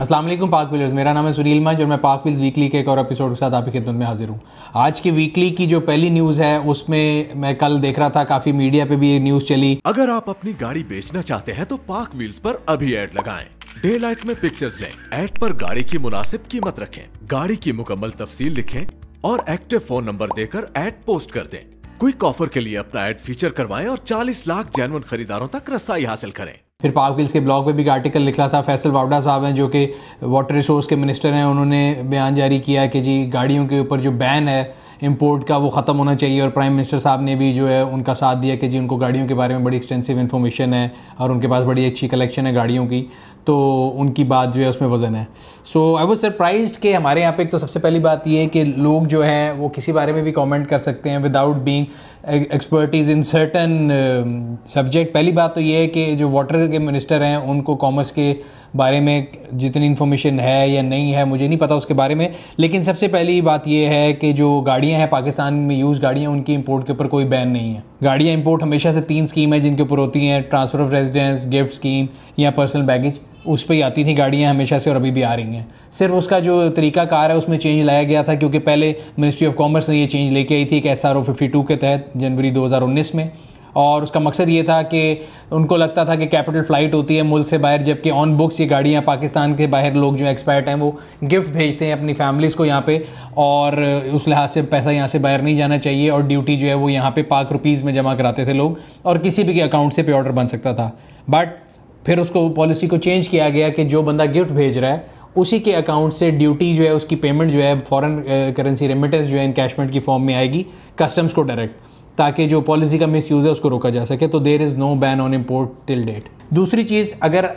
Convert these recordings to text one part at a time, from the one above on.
असलम पाक विलर्स मेरा नाम है सुनील मंज और मैं पाक विल्स वीकली के एक और एपिसोड के साथ आपकी खिदमत में हाजिर हूँ आज की वीकली की जो पहली न्यूज़ है उसमें मैं कल देख रहा था काफ़ी मीडिया पे भी ये न्यूज़ चली अगर आप अपनी गाड़ी बेचना चाहते हैं तो पाक व्हील्स पर अभी एड लगाएं डे लाइट में पिक्चर्स लें एड पर गाड़ी की मुनासिब कीमत रखें गाड़ी की मुकम्मल तफसील लिखें और एक्टिव फोन नंबर देकर एड पोस्ट कर दें क्विक ऑफर के लिए अपना एड फीचर करवाएं और 40 लाख जैनवन खरीदारों तक रसाई हासिल करें फिर पावगिल्स के ब्लॉग पे भी एक आर्टिकल लिखा था फैसल वावडा साहब हैं जो कि वाटर रिसोर्स के मिनिस्टर हैं उन्होंने बयान जारी किया कि जी गाड़ियों के ऊपर जो बैन है इम्पोर्ट का वो ख़त्म होना चाहिए और प्राइम मिनिस्टर साहब ने भी जो है उनका साथ दिया कि जी उनको गाड़ियों के बारे में बड़ी एक्सटेंसिव इन्फॉर्मेशन है और उनके पास बड़ी अच्छी कलेक्शन है गाड़ियों की तो उनकी बात जो है उसमें वज़न है सो आई वॉज सरप्राइज कि हमारे यहाँ पे एक तो सबसे पहली बात ये है कि लोग जो हैं वो किसी बारे में भी कमेंट कर सकते हैं without being expertise in certain subject पहली बात तो ये है कि जो वाटर के मिनिस्टर हैं उनको कॉमर्स के बारे में जितनी इन्फॉर्मेशन है या नहीं है मुझे नहीं पता उसके बारे में लेकिन सबसे पहली बात यह है कि जो गाड़ियाँ हैं पाकिस्तान में यूज़ गाड़ियाँ उनकी इम्पोर्ट के ऊपर कोई बैन नहीं है गाड़ियाँ इम्पोर्ट हमेशा से तीन स्कीम है जिनके ऊपर होती हैं transfer of residence gift scheme या पर्सनल बैगेज उस पर ही आती थी गाड़ियाँ हमेशा से और अभी भी आ रही हैं सिर्फ उसका जो तरीका कार है उसमें चेंज लाया गया था क्योंकि पहले मिनिस्ट्री ऑफ कॉमर्स ने ये चेंज लेके आई थी एक S R O fifty two के तहत जनवरी दो हज़ार उन्नीस में और उसका मकसद ये था कि उनको लगता था कि कैपिटल फ़्लाइट होती है मुल्क से बाहर जबकि ऑन बुक्स ये गाड़ियाँ पाकिस्तान के बाहर लोग जो एक्सपायर्ट हैं वो गिफ्ट भेजते हैं अपनी फैमिलीज़ को यहाँ पर और उस लिहाज से पैसा यहाँ से बाहर नहीं जाना चाहिए और ड्यूटी जो है वो यहाँ पर पाक रुपीज़ में जमा कराते थे लोग और किसी भी के अकाउंट से पे ऑर्डर बन सकता था बट फिर उसको पॉलिसी को चेंज किया गया कि जो बंदा गिफ्ट भेज रहा है उसी के अकाउंट से ड्यूटी जो है उसकी पेमेंट जो है फॉरेन करेंसी रेमिटेंस जो है इन कैशमेंट की फॉर्म में आएगी कस्टम्स को डायरेक्ट ताकि जो पॉलिसी का मिस यूज़ है उसको रोका जा सके तो there is no ban on import till date दूसरी चीज़ अगर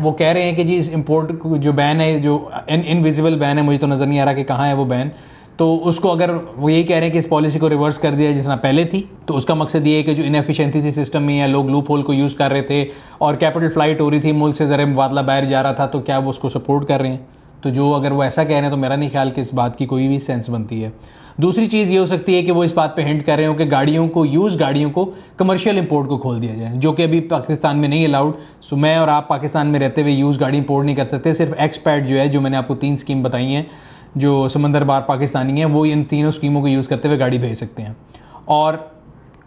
वो कह रहे हैं कि जी इस इम्पोर्ट जो बैन है जो इन इनविजिबल बैन है मुझे तो नज़र नहीं आ रहा कि कहाँ है वो बैन तो उसको अगर वो यही कह रहे हैं कि इस पॉलिसी को रिवर्स कर दिया जिस पहले थी तो उसका मकसद ये है कि जो इनएफिशिएंसी थी सिस्टम में या लोग लूप होल को यूज़ कर रहे थे और कैपिटल फ्लाइट हो रही थी मुल्क से ज़रा मुबादला बाहर जा रहा था तो क्या वो उसको सपोर्ट कर रहे हैं तो जो अगर वो ऐसा कह रहे हैं तो मेरा नहीं ख्याल कि इस बात की कोई भी सेंस बनती है दूसरी चीज़ ये हो सकती है कि वो इस बात पे हिंट कर रहे हो कि गाड़ियों को यूज़ गाड़ियों को कमर्शियल इंपोर्ट को खोल दिया जाए जो कि अभी पाकिस्तान में नहीं अलाउड सो मैं और आप पाकिस्तान में रहते हुए यूज़ गाड़ी इंपोर्ट नहीं कर सकते सिर्फ एक्सपैट जो है जो मैंने आपको तीन स्कीम बताई हैं जो समंदर बार पाकिस्तानी हैं वो इन तीनों स्कीमों को यूज़ करते हुए गाड़ी भेज सकते हैं और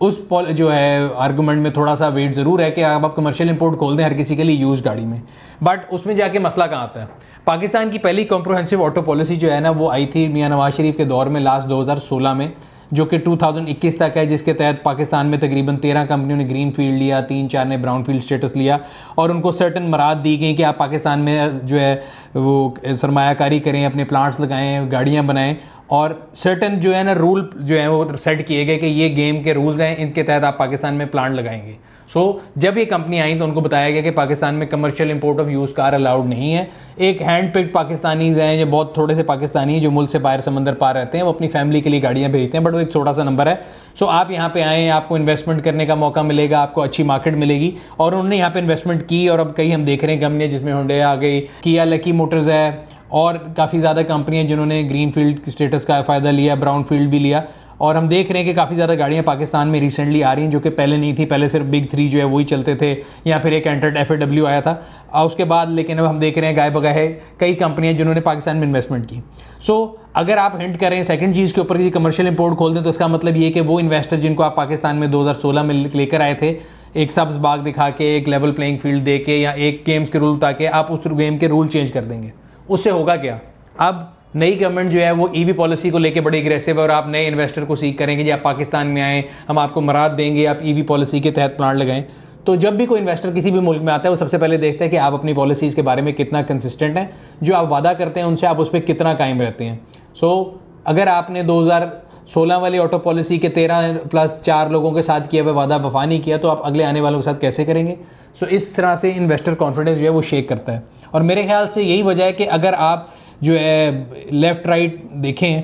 उस जो है आर्गूमेंट में थोड़ा सा वेट ज़रूर है कि आप आप कमर्शियल इंपोर्ट खोल दें हर किसी के लिए यूज गाड़ी में बट उसमें जाके मसला कहाँ आता है पाकिस्तान की पहली कॉम्प्रोहेंसिव ऑटो पॉलिसी जो है ना वो आई थी मियाँ नवाज शरीफ के दौर में लास्ट 2016 में जो कि 2021 तक है जिसके तहत पाकिस्तान में तकरीबन तेरह कंपनियों ने ग्रीन फील्ड लिया तीन चार ने ब्राउन फील्ड स्टेटस लिया और उनको सर्टन मराद दी गई कि आप पाकिस्तान में जो है वो सरमाकारी करें अपने प्लांट्स लगाएं गाड़ियाँ बनाएं और सर्टन जो है ना रूल जो है वो सेट किए गए कि ये गेम के रूल्स हैं इनके तहत आप पाकिस्तान में प्लांट लगाएंगे सो so, जब ये कंपनी आई तो उनको बताया गया कि पाकिस्तान में commercial import of use car allowed नहीं है एक हैंड पिक्ड पाकिस्तानीज हैं जो बहुत थोड़े से पाकिस्तानी जो मुल्क से बाहर समंदर पार रहते हैं वो अपनी फैमिली के लिए गाड़ियाँ भेजते हैं बट वो एक छोटा सा नंबर है सो so, आप यहाँ पर आएँ आपको इन्वेस्टमेंट करने का मौका मिलेगा आपको अच्छी मार्केट मिलेगी और उन्होंने यहाँ पर इन्वेस्टमेंट की और अब कई हम देख रहे हैं कंपनियाँ जिसमें होंडे आ गई किया लकी मोटर्स है और काफ़ी ज़्यादा कंपनियाँ जिन्होंने ग्रीन फील्ड स्टेटस का फ़ायदा लिया ब्राउन फील्ड भी लिया और हम देख रहे हैं कि काफ़ी ज़्यादा गाड़ियाँ पाकिस्तान में रिसेंटली आ रही हैं जो कि पहले नहीं थी पहले सिर्फ बिग थ्री जो है वही चलते थे या फिर एक एंटर्ड एफ आया था और उसके बाद लेकिन अब हम देख रहे हैं गाय बगाहे कई कंपनियाँ जिन्होंने पाकिस्तान में इन्वेस्टमेंट की सो so, अगर आप हिंट करें सेकंड चीज़ के ऊपर कि कमर्शियल इंपोर्ट खोल दें तो इसका मतलब ये कि वो इन्वेस्टर जिनको आप पाकिस्तान में 2016 में लेकर आए थे एक सब्ज बाग दिखा के एक लेवल प्लेइंग फील्ड दे के या एक गेम्स के रूल के आप उस गेम के रूल चेंज कर देंगे उससे होगा क्या अब नई गवर्नमेंट जो है वो ईवी e पॉलिसी को लेकर बड़ी अग्रेसिव है और आप नए इन्वेस्टर को सीख करेंगे जी आप पाकिस्तान में आएँ हम आपको मराद देंगे आप ईवी e पॉलिसी के तहत प्लांट लगाएं तो जब भी कोई इन्वेस्टर किसी भी मुल्क में आता है वो सबसे पहले देखता है कि आप अपनी पॉलिसीज़ के बारे में कितना कंसिस्टेंट हैं जो आप वादा करते हैं उनसे आप उस पर कितना कायम रहते हैं सो so, अगर आपने 2016 वाली ऑटो पॉलिसी के 13 प्लस चार लोगों के साथ किया हुआ वादा वफा नहीं किया तो आप अगले आने वालों के साथ कैसे करेंगे सो so, इस तरह से इन्वेस्टर कॉन्फिडेंस जो है वो शेक करता है और मेरे ख्याल से यही वजह है कि अगर आप जो है लेफ़्ट राइट देखें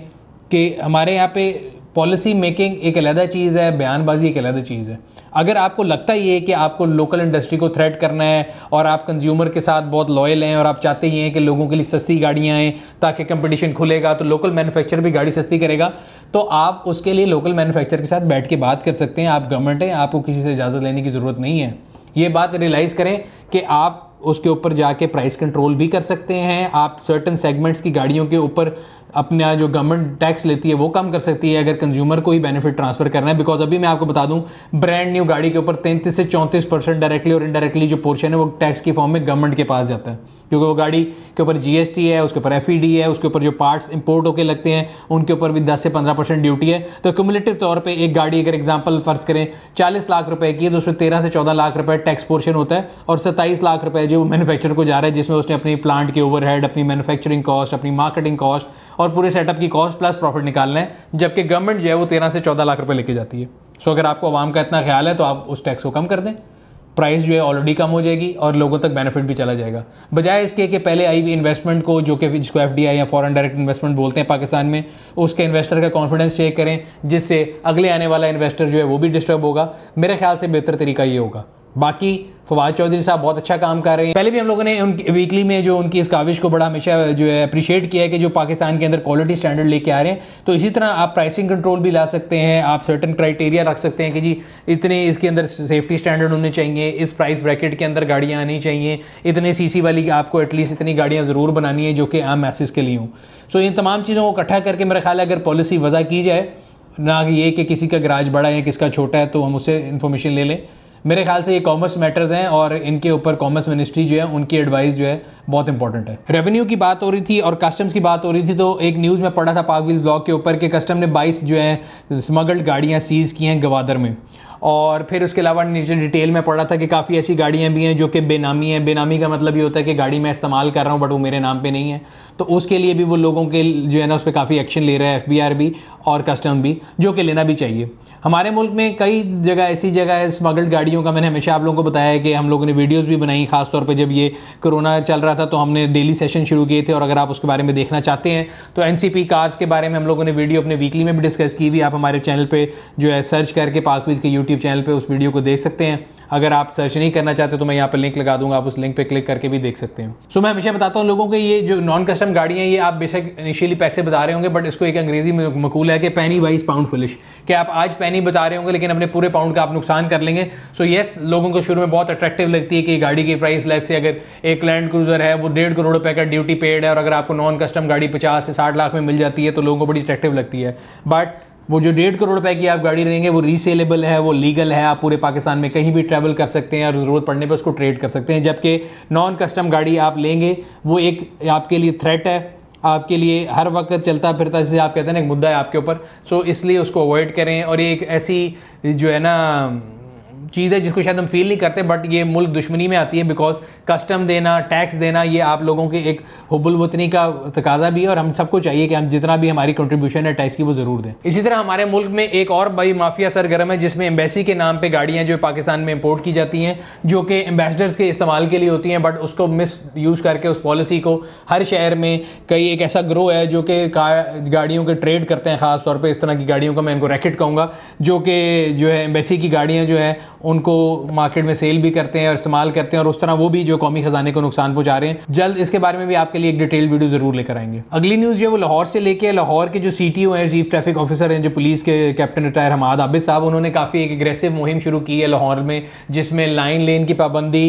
कि हमारे यहाँ पे पॉलिसी मेकिंग एक अलहदा चीज़ है बयानबाजी एक अलहदा चीज़ है अगर आपको लगता ही है कि आपको लोकल इंडस्ट्री को थ्रेट करना है और आप कंज्यूमर के साथ बहुत लॉयल हैं और आप चाहते ही हैं कि लोगों के लिए सस्ती गाड़ियाँ आएँ ताकि कंपटीशन खुलेगा तो लोकल मैन्युफैक्चर भी गाड़ी सस्ती करेगा तो आप उसके लिए लोकल मैन्युफैक्चर के साथ बैठ के बात कर सकते हैं आप गवर्नमेंट हैं आपको किसी से इजाज़त लेने की ज़रूरत नहीं है ये बात रियलाइज़ करें कि आप उसके ऊपर जाके प्राइस कंट्रोल भी कर सकते हैं आप सर्टन सेगमेंट्स की गाड़ियों के ऊपर अपना जो गवर्नमेंट टैक्स लेती है वो कम कर सकती है अगर कंज्यूमर को ही बेनिफिट ट्रांसफ़र करना है बिकॉज अभी मैं आपको बता दूं ब्रांड न्यू गाड़ी के ऊपर तैंतीस से चौंतीस परसेंट डायरेक्टली और इनडायरेक्टली जो पोर्शन है वो टैक्स की फॉर्म में गवर्नमेंट के पास जाता है क्योंकि वो गाड़ी के ऊपर जीएसटी है उसके ऊपर एफईडी e है उसके ऊपर जो पार्ट्स इंपोर्ट होकर लगते हैं उनके ऊपर भी 10 से 15 परसेंट ड्यूटी है तो क्यूमुलेटिव तौर पे एक गाड़ी अगर एग्जांपल फर्ज करें 40 लाख रुपए की है तो उसमें तेरह से 14 लाख रुपए टैक्स पोर्शन होता है और सत्ताईस लाख रुपए जो मैनुफैक्चर को जा रहा है जिसमें उसने अपनी प्लांट की ओवर अपनी मैनुफैक्चरिंग कॉस्ट अपनी मार्केटिंग कॉस्ट और पूरे सेटअप की कॉस्ट प्लस प्रॉफिट निकालना है जबकि गवर्नमेंट जो है वो तेरह से चौदह लाख रुपये लेके जाती है सो अगर आपको आवाम का इतना ख्याल है तो आप उस टैक्स को कम कर दें प्राइस जो है ऑलरेडी कम हो जाएगी और लोगों तक बेनिफिट भी चला जाएगा बजाय इसके कि पहले आई हुई इन्वेस्टमेंट को जो कि जिसको एफ या फॉरेन डायरेक्ट इन्वेस्टमेंट बोलते हैं पाकिस्तान में उसके इन्वेस्टर का कॉन्फिडेंस चेक करें जिससे अगले आने वाला इन्वेस्टर जो है वो भी डिस्टर्ब होगा मेरे ख्याल से बेहतर तरीका ये होगा बाकी फवाद चौधरी साहब बहुत अच्छा काम कर रहे हैं पहले भी हम लोगों ने उनकी वीकली में जो उनकी इस काविश को बड़ा हमेशा जो है अप्रिशिएट किया है कि जो पाकिस्तान के अंदर क्वालिटी स्टैंडर्ड लेके आ रहे हैं तो इसी तरह आप प्राइसिंग कंट्रोल भी ला सकते हैं आप सर्टन क्राइटेरिया रख सकते हैं कि जी इतने इसके अंदर सेफ्टी स्टैंडर्ड होने चाहिए इस प्राइस ब्रैकेट के अंदर गाड़ियाँ आनी चाहिए इतने सी वाली आपको एटलीस्ट इतनी गाड़ियाँ ज़रूर बनानी है जो कि आम मैसेज के लिए हूँ सो इन तमाम चीज़ों को इकट्ठा करके मेरा ख्याल है अगर पॉलिसी वजह की जाए ना ये कि किसी का गराज बड़ा है किसका छोटा है तो हम उससे इन्फॉर्मेशन ले लें मेरे ख्याल से ये कॉमर्स मैटर्स हैं और इनके ऊपर कॉमर्स मिनिस्ट्री जो है उनकी एडवाइस जो है बहुत इंपॉर्टेंट है रेवेन्यू की बात हो रही थी और कस्टम्स की बात हो रही थी तो एक न्यूज़ में पढ़ा था पाकवीज ब्लॉक के ऊपर कि कस्टम ने बाईस जो है स्मगल्ड गाड़ियाँ सीज़ की हैं गवादर में और फिर उसके अलावा नीचे डिटेल में पढ़ा था कि काफ़ी ऐसी गाड़ियाँ भी हैं जो कि बेनामी हैं बेनामी का मतलब ये होता है कि गाड़ी मैं इस्तेमाल कर रहा हूँ बट वो मेरे नाम पर नहीं है तो उसके लिए भी वो लोगों के जो है ना उस पर काफ़ी एक्शन ले रहा है एफ भी और कस्टम भी जो कि लेना भी चाहिए हमारे मुल्क में कई जगह ऐसी जगह है स्मगल्ड गाड़ियों का मैंने हमेशा आप लोगों को बताया है कि हम लोगों ने वीडियोज़ भी बनाई खासतौर पर जब ये कोरोना चल रहा था तो हमने डेली सेशन शुरू किए थे और अगर आप उसके बारे में देखना चाहते हैं तो एन कार्स के बारे में हम लोगों ने वीडियो अपने वीकली में भी डिस्कस की हुई आप हमारे चैनल पर जो है सर्च करके पाकवीज के यूट्यूब यूट्यूब चैनल पर उस वीडियो को देख सकते हैं अगर आप सर्च नहीं करना चाहते तो मैं यहाँ पर लिंक लगा दूंगा आप उस लिंक पे क्लिक करके भी देख सकते हैं सो so, मैं हमेशा बताता हूँ लोगों के ये जो नॉन कस्टम गाड़ियाँ ये आप बेशक इनिशियली पैसे बता रहे होंगे बट इसको एक अंग्रेजी में मकूल है कि पैनी वाइज पाउंड फुलिश कि आप आज पैनी बता रहे होंगे लेकिन अपने पूरे पाउंड का आप नुकसान कर लेंगे सो so, येस लोगों को शुरू में बहुत अट्रैक्टिव लगती है कि गाड़ी की प्राइस लेट से अगर एक लैंड क्रूजर है वो डेढ़ करोड़ रुपये का ड्यूटी पेड है और अगर आपको नॉन कस्टम गाड़ी पचास से साठ लाख में मिल जाती है तो लोगों को बड़ी अट्रैक्टिव लगती है बट वो जो डेढ़ करोड़ रुपए की आप गाड़ी लेंगे वो रीसेलेबल है वो लीगल है आप पूरे पाकिस्तान में कहीं भी ट्रैवल कर सकते हैं और ज़रूरत पड़ने पर उसको ट्रेड कर सकते हैं जबकि नॉन कस्टम गाड़ी आप लेंगे वो एक आपके लिए थ्रेट है आपके लिए हर वक्त चलता फिरता जैसे आप कहते हैं ना एक मुद्दा है आपके ऊपर सो इसलिए उसको अवॉइड करें और ये एक ऐसी जो है ना चीज़ है जिसको शायद हम फील नहीं करते बट ये मुल्क दुश्मनी में आती है बिकॉज कस्टम देना टैक्स देना ये आप लोगों के एक हब्बुलवतनी का तकाजा भी है और हम सबको चाहिए कि हम जितना भी हमारी कंट्रीब्यूशन है टैक्स की वो ज़रूर दें इसी तरह हमारे मुल्क में एक और बड़ी माफिया सरगर्म है जिसमें एम्बेसी के नाम पर गाड़ियाँ जो पाकिस्तान में इम्पोर्ट की जाती हैं जो कि एम्बेसडर्स के इस्तेमाल के लिए होती हैं बट उसको मिस यूज़ करके उस पॉलिसी को हर शहर में कई एक ऐसा ग्रोह है जो कि गाड़ियों के ट्रेड करते हैं ख़ास तौर पर इस तरह की गाड़ियों का मैं इनको रैकेट कहूँगा जो कि जो है एम्बेसी की गाड़ियाँ जो है उनको मार्केट में सेल भी करते हैं और इस्तेमाल करते हैं और उस तरह वो भी जो कौमी खजाने को नुकसान पहुँचा रहे हैं जल्द इसके बारे में भी आपके लिए एक डिटेल वीडियो ज़रूर लेकर आएंगे अगली न्यूज़ जो है वो लाहौर से लेके लाहौर के जो सी टी ओ हैं चीफ ट्रैफिक ऑफिसर हैं जो पुलिस के कैप्टन रिटायर हमाद आबिद साहब उन्होंने काफ़ी एक एग्रेसिव मुहिम शुरू की है लाहौर में जिसमें लाइन लेन की पाबंदी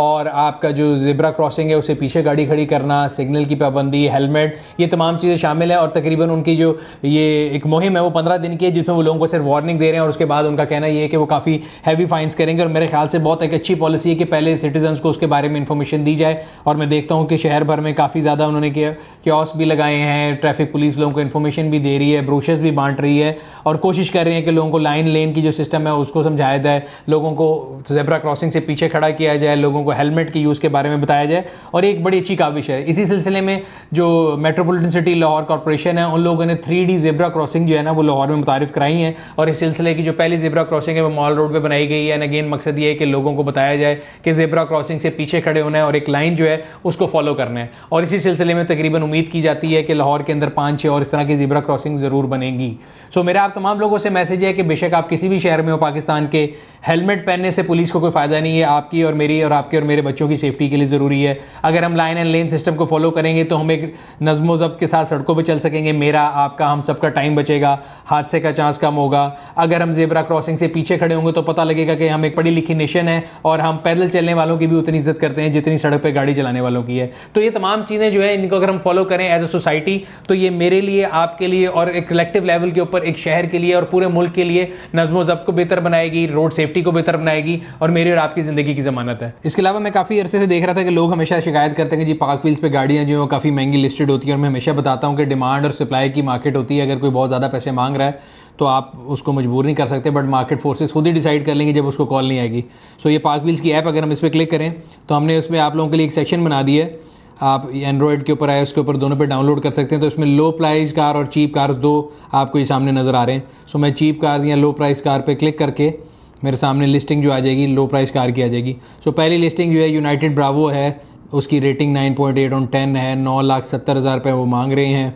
और आपका जो ज़िब्रा क्रॉसिंग है उसे पीछे गाड़ी खड़ी करना सिग्नल की पाबंदी हेलमेट ये तमाम चीज़ें शामिल हैं और तकरीबन उनकी जो ये एक मुहिम है वो पंद्रह दिन की है जिसमें वो लोगों को सिर्फ वार्निंग दे रहे हैं और उसके बाद उनका कहना ये है कि वो काफ़ी हैवी फाइन्स करेंगे और मेरे ख्याल से बहुत एक अच्छी पॉलिसी है कि पहले सिटीजन्स को उसके बारे में इंफॉर्मेशन दी जाए और मैं देखता हूँ कि शहर भर में काफ़ी ज़्यादा उन्होंने क्योस भी लगाए हैं ट्रैफिक पुलिस लोगों को इन्फॉर्मेशन भी दे रही है ब्रोशर्स भी बांट रही है और कोशिश कर रही है कि लोगों को लाइन लेन की जो सिस्टम है उसको समझाया जाए लोगों को जेबरा क्रॉसिंग से पीछे खड़ा किया जाए लोगों लोगों को हेलमेट के यूज़ के बारे में बताया जाए और एक बड़ी अच्छी काविश है इसी सिलसिले में जो मेट्रोपोलिटन सिटी लाहौर कॉरपोरेशन है उन लोगों ने थ्री डी जेबरा क्रॉसिंग जो है ना वो लाहौर में मुतारफ़ कराई है और इस सिलसिले की जो पहली जेबरा क्रॉसिंग है वो मॉल रोड पर बनाई गई है एंड अगेन मकसद ये है कि लोगों को बताया जाए कि जेबरा क्रॉसिंग से पीछे खड़े होना है और एक लाइन जो है उसको फॉलो करना है और इसी सिलसिले में तकरीबन उम्मीद की जाती है कि लाहौर के अंदर पाँच छः और इस तरह की जेबरा क्रॉसिंग ज़रूर बनेगी सो मेरा आप तमाम लोगों से मैसेज है कि बेशक आप किसी भी शहर में हो पाकिस्तान के हेलमेट पहनने से पुलिस को कोई फ़ायदा नहीं है आपकी और मेरी और आपकी आपके और मेरे बच्चों की सेफ्टी के लिए ज़रूरी है अगर हम लाइन एंड लेन सिस्टम को फॉलो करेंगे तो हम एक नज़म ज़ब्त के साथ सड़कों पर चल सकेंगे मेरा आपका हम सबका टाइम बचेगा हादसे का चांस कम होगा अगर हम जेबरा क्रॉसिंग से पीछे खड़े होंगे तो पता लगेगा कि हम एक पढ़ी लिखी नेशन है और हम पैदल चलने वालों की भी उतनी इज्जत करते हैं जितनी सड़क पर गाड़ी चलाने वालों की है तो ये तमाम चीज़ें जो है इनको अगर हम फॉलो करें एज अ सोसाइटी तो ये मेरे लिए आपके लिए और एक कलेक्टिव लेवल के ऊपर एक शहर के लिए और पूरे मुल्क के लिए नज्म ज़ब्त को बेहतर बनाएगी रोड सेफ्टी को बेहतर बनाएगी और मेरी और आपकी ज़िंदगी की ज़मानत है इसके इसके अलावा मैं काफ़ी अरसे से देख रहा था कि लोग हमेशा शिकायत करते हैं कि जी पार्क व्हील्स पे गाड़ियाँ जो वो काफ़ी महंगी लिस्टेड होती है और मैं हमेशा बताता हूँ कि डिमांड और सप्लाई की मार्केट होती है अगर कोई बहुत ज़्यादा पैसे मांग रहा है तो आप उसको मजबूर नहीं कर सकते बट मार्केट फोर्सेस खुद ही डिसाइड कर लेंगे जब उसको कॉल नहीं आएगी सो ये पार्क व्हील्स की ऐप अगर हम इस पर क्लिक करें तो हमने उसमें आप लोगों के लिए एक सेक्शन बना दिया है आप एंड्रॉयड के ऊपर आए उसके ऊपर दोनों पे डाउनलोड कर सकते हैं तो इसमें लो प्राइस कार और चीप कार्स दो आपको ये सामने नज़र आ रहे हैं सो मैं चीप कार्स या लो प्राइस कार पे क्लिक करके मेरे सामने लिस्टिंग जो आ जाएगी लो प्राइस कार की आ जाएगी सो so, पहली लिस्टिंग जो है यूनाइटेड ब्रावो है उसकी रेटिंग 9.8 ऑन टेन है नौ लाख सत्तर हज़ार रुपये वो मांग रहे हैं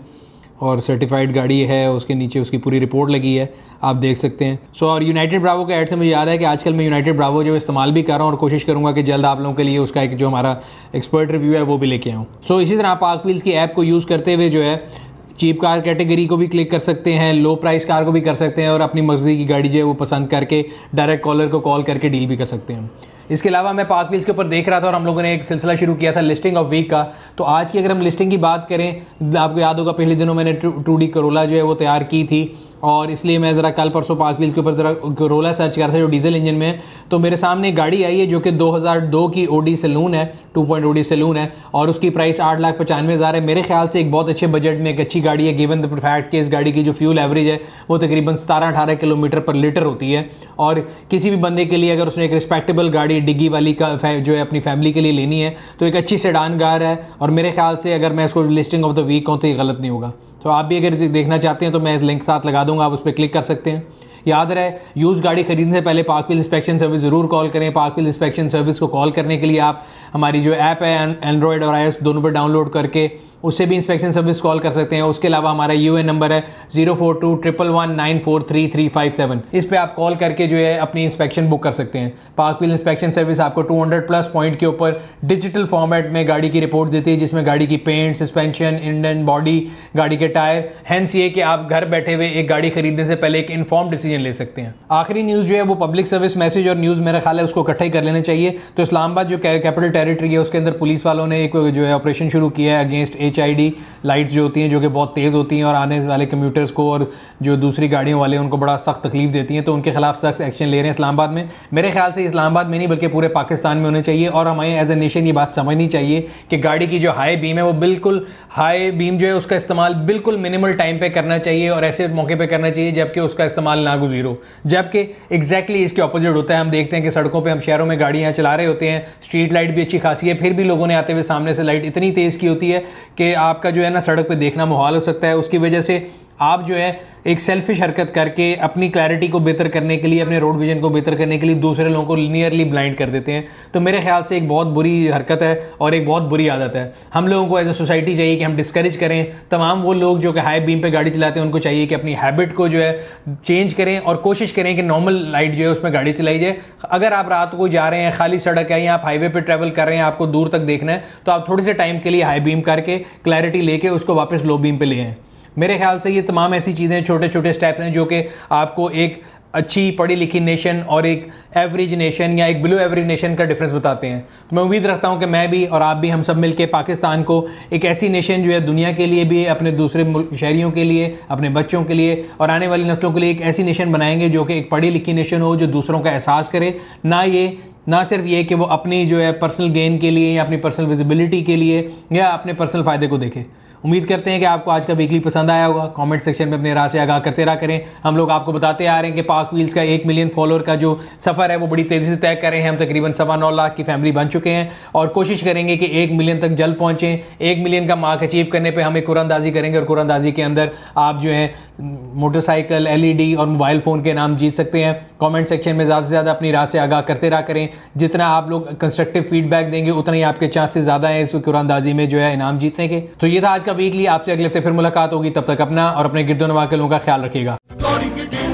और सर्टिफाइड गाड़ी है उसके नीचे उसकी पूरी रिपोर्ट लगी है आप देख सकते हैं सो so, और यूनाइटेड ब्रावो के ऐड से मुझे याद है कि आजकल मैं यूनाइटेड ब्रावो जो इस्तेमाल भी कर रहा हूँ और कोशिश करूँगा कि जल्द आप लोगों के लिए उसका एक जो हमारा एक्सपर्ट रिव्यू है वो भी लेके आऊँ सो so, इसी तरह आप पार्क व्हील्स की ऐप को यूज़ करते हुए जो है चीप कार कैटेगरी को भी क्लिक कर सकते हैं लो प्राइस कार को भी कर सकते हैं और अपनी मर्ज़ी की गाड़ी जो है वो पसंद करके डायरेक्ट कॉलर को कॉल करके डील भी कर सकते हैं इसके अलावा मैं पार्क व्हील्स के ऊपर देख रहा था और हम लोगों ने एक सिलसिला शुरू किया था लिस्टिंग ऑफ वीक का तो आज की अगर हम लिस्टिंग की बात करें आपको याद होगा पिछले दिनों मैंने टू डी करोला जो है वो तैयार की थी और इसलिए मैं ज़रा कल परसों पार्क व्हील्स के ऊपर ज़रा रोला सर्च कर रहा था जो डीजल इंजन में तो मेरे सामने गाड़ी आई है जो कि 2002 की ओडी सलून है टू पॉइंट ओडी सलून है और उसकी प्राइस आठ लाख पचानवे हज़ार है मेरे ख्याल से एक बहुत अच्छे बजट में एक अच्छी गाड़ी है गिवन द फैक्ट कि इस गाड़ी की जो फ्यूल एवरेज है वो तकरीबन सतारह अठारह किलोमीटर पर लीटर होती है और किसी भी बंदे के लिए अगर उसने एक रिस्पेक्टेबल गाड़ी डिग्गी वाली का जो है अपनी फैमिली के लिए लेनी है तो एक अच्छी सेडान कार है और मेरे ख्याल से अगर मैं इसको लिस्टिंग ऑफ द वीक हूँ तो ये गलत नहीं होगा तो आप भी अगर देखना चाहते हैं तो मैं लिंक साथ लगा दूंगा आप उस पर क्लिक कर सकते हैं याद रहे यूज़ गाड़ी खरीदने से पहले पार्क व्हील इंस्पेक्शन सर्विस ज़रूर कॉल करें पार्क इंस्पेक्शन सर्विस को कॉल करने के लिए आप हमारी जो ऐप है एंड्रॉयड और आई दोनों पर डाउनलोड करके उससे भी इंस्पेक्शन सर्विस कॉल कर सकते हैं उसके अलावा हमारा यू नंबर है zero four two triple one nine four three three five seven इस पर आप कॉल करके जो है अपनी इंस्पेक्शन बुक कर सकते हैं पार्कविल इंस्पेक्शन सर्विस आपको टू हंड्रेड प्लस पॉइंट के ऊपर डिजिटल फॉर्मेट में गाड़ी की रिपोर्ट देती है जिसमें गाड़ी की पेंट सस्पेंशन इंडन बॉडी गाड़ी के टायर हैंस ये कि आप घर बैठे हुए एक गाड़ी खरीदने से पहले एक इन्फॉर्म डिसीजन ले सकते हैं आखिरी न्यूज़ जो है वो पब्लिक सर्विस मैसेज और न्यूज़ मेरा ख्याल है उसको इकट्ठे कर लेने चाहिए तो इस्लामाबाद जो कैपिटल टेरिटरी है उसके अंदर पुलिस वालों ने एक जो है ऑपरेशन शुरू किया है अगेंस्ट एच एच लाइट्स जो होती हैं जो कि बहुत तेज़ होती हैं और आने वाले कम्यूटर्स को और जो दूसरी गाड़ियों वाले उनको बड़ा सख्त तकलीफ देती हैं तो उनके खिलाफ सख्त एक्शन ले रहे हैं इस्लामाबाद में मेरे ख्याल से इस्लामाबाद में नहीं बल्कि पूरे पाकिस्तान में होने चाहिए और हमें एज ए नेशन ये बात समझनी चाहिए कि गाड़ी की जो हाई बीम है वो बिल्कुल हाई बीम जो है उसका इस्तेमाल बिल्कुल मिनिमल टाइम पर करना चाहिए और ऐसे मौके पर करना चाहिए जबकि उसका इस्तेमाल ना हो जबकि एग्जैक्टली इसके अपोजिट होता है हम देखते हैं कि सड़कों पर हम शहरों में गाड़ियाँ चला रहे होते हैं स्ट्रीट लाइट भी अच्छी खासी है फिर भी लोगों ने आते हुए सामने से लाइट इतनी तेज़ की होती है कि आपका जो है ना सड़क पे देखना मुहाल हो सकता है उसकी वजह से आप जो है एक सेल्फिश हरकत करके अपनी क्लैरिटी को बेहतर करने के लिए अपने रोड विजन को बेहतर करने के लिए दूसरे लोगों को नियरली ब्लाइंड कर देते हैं तो मेरे ख्याल से एक बहुत बुरी हरकत है और एक बहुत बुरी आदत है हम लोगों को एज अ सोसाइटी चाहिए कि हम डिस्करेज करें तमाम वो लोग जो कि हाई बीम पर गाड़ी चलाते हैं उनको चाहिए कि अपनी हैबिट को जो है चेंज करें और कोशिश करें कि नॉर्मल लाइट जो है उसमें गाड़ी चलाई जाए अगर आप रात को जा रहे हैं खाली सड़क है या आप हाईवे पर ट्रैवल कर रहे हैं आपको दूर तक देखना है तो आप थोड़े से टाइम के लिए हाई बीम करके क्लैरिटी लेके उसको वापस लो बीम पर ले आएँ मेरे ख्याल से ये तमाम ऐसी चीज़ें छोटे छोटे स्टेप्स हैं जो कि आपको एक अच्छी पढ़ी लिखी नेशन और एक एवरेज नेशन या एक बिलो एवरेज नेशन का डिफरेंस बताते हैं तो मैं उम्मीद रखता हूँ कि मैं भी और आप भी हम सब मिलके पाकिस्तान को एक ऐसी नेशन जो है दुनिया के लिए भी अपने दूसरे शहरीों के लिए अपने बच्चों के लिए और आने वाली नस्लों के लिए एक ऐसी नेशन बनाएंगे जो कि एक पढ़ी लिखी नेशन हो जो दूसरों का एहसास करे ना ये ना सिर्फ ये कि वो अपनी जो है पर्सनल गेन के लिए या अपनी पर्सनल विजिबिलिटी के लिए या अपने पर्सनल फ़ायदे को देखें उम्मीद करते हैं कि आपको आज का वीकली पसंद आया होगा कमेंट सेक्शन में अपने राह से आगाह करते रहा करें हम लोग आपको बताते आ रहे हैं कि पाक व्हील्स का एक मिलियन फॉलोअर का जो सफ़र है वो बड़ी तेज़ी से तय कर रहे हैं हम तकरीबन सवा नौ लाख की फैमिली बन चुके हैं और कोशिश करेंगे कि एक मिलियन तक जल्द पहुँचें एक मिलियन का मार्क अचीव करने पर हम एक कुरानंदाजी करेंगे और कुरानंदाजी के अंदर आप जो है मोटरसाइकिल एल और मोबाइल फ़ोन के नाम जीत सकते हैं कॉमेंट सेक्शन में ज़्यादा से ज़्यादा अपनी राह से आगाह करते रहा करें जितना आप लोग कंस्ट्रक्टिव फीडबैक देंगे उतना ही आपके चांसेस ज़्यादा हैं इस कुरानंदाजी में जो है इनाम जीतने के तो ये था आज का वीकली आपसे अगले हफ्ते फिर मुलाकात होगी तब तक अपना और अपने गिरदो नवा के लोगों का ख्याल रखिएगा